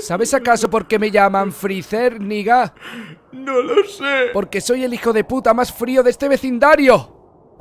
¿Sabes acaso por qué me llaman Freezer, niga? No lo sé. Porque soy el hijo de puta más frío de este vecindario.